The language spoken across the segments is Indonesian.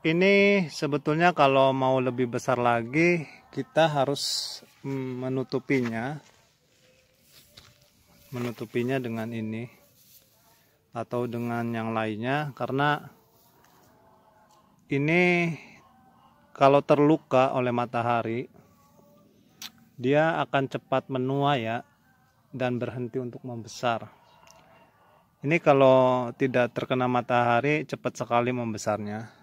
ini sebetulnya kalau mau lebih besar lagi kita harus mm, menutupinya menutupinya dengan ini atau dengan yang lainnya karena ini kalau terluka oleh matahari dia akan cepat menua ya dan berhenti untuk membesar ini kalau tidak terkena matahari cepat sekali membesarnya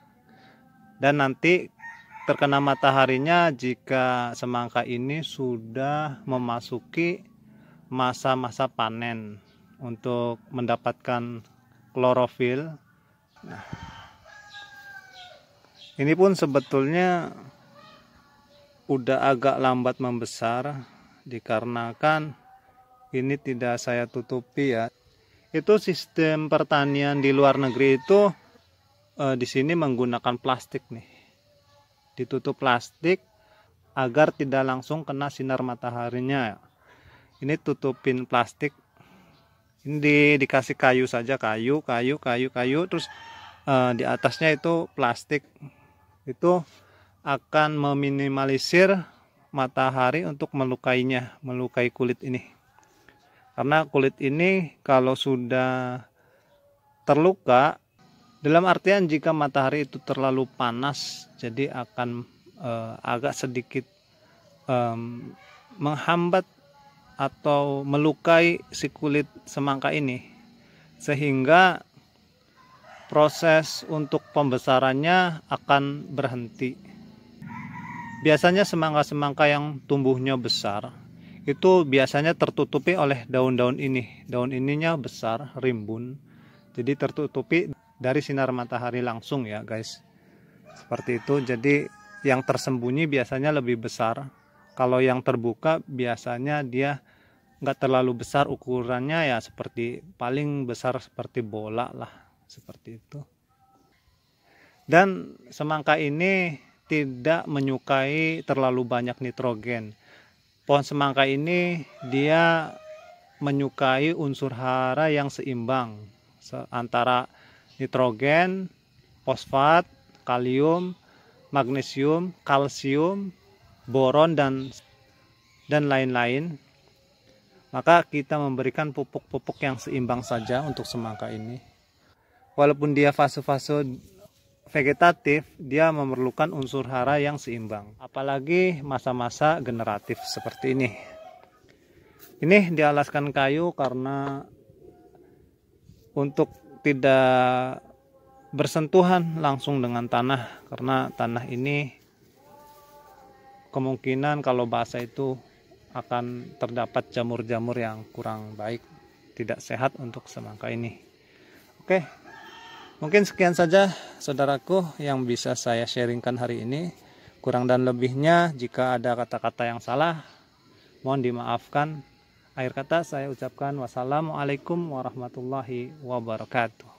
dan nanti terkena mataharinya jika semangka ini sudah memasuki masa-masa panen untuk mendapatkan klorofil. Nah, ini pun sebetulnya udah agak lambat membesar dikarenakan ini tidak saya tutupi ya. Itu sistem pertanian di luar negeri itu eh, di sini menggunakan plastik nih ditutup plastik agar tidak langsung kena sinar mataharinya ini tutupin plastik ini di, dikasih kayu saja kayu kayu kayu kayu terus eh, di atasnya itu plastik itu akan meminimalisir matahari untuk melukainya melukai kulit ini karena kulit ini kalau sudah terluka dalam artian jika matahari itu terlalu panas, jadi akan eh, agak sedikit menghambat atau melukai si kulit semangka ini, sehingga proses untuk pembesarannya akan berhenti. Biasanya semangka-semangka yang tumbuhnya besar itu biasanya tertutupi oleh daun-daun ini. Daun ininya besar, rimbun. Jadi tertutupi dari sinar matahari langsung ya guys seperti itu jadi yang tersembunyi biasanya lebih besar kalau yang terbuka biasanya dia nggak terlalu besar ukurannya ya seperti paling besar seperti bola lah seperti itu dan semangka ini tidak menyukai terlalu banyak nitrogen pohon semangka ini dia menyukai unsur hara yang seimbang antara nitrogen, fosfat, kalium, magnesium, kalsium, boron dan dan lain-lain. Maka kita memberikan pupuk-pupuk yang seimbang saja untuk semangka ini. Walaupun dia fase-fase vegetatif, dia memerlukan unsur hara yang seimbang. Apalagi masa-masa generatif seperti ini. Ini dialaskan kayu karena untuk tidak bersentuhan langsung dengan tanah karena tanah ini kemungkinan kalau basah itu akan terdapat jamur-jamur yang kurang baik tidak sehat untuk semangka ini oke mungkin sekian saja saudaraku yang bisa saya sharingkan hari ini kurang dan lebihnya jika ada kata-kata yang salah mohon dimaafkan Akhir kata saya ucapkan wassalamualaikum warahmatullahi wabarakatuh.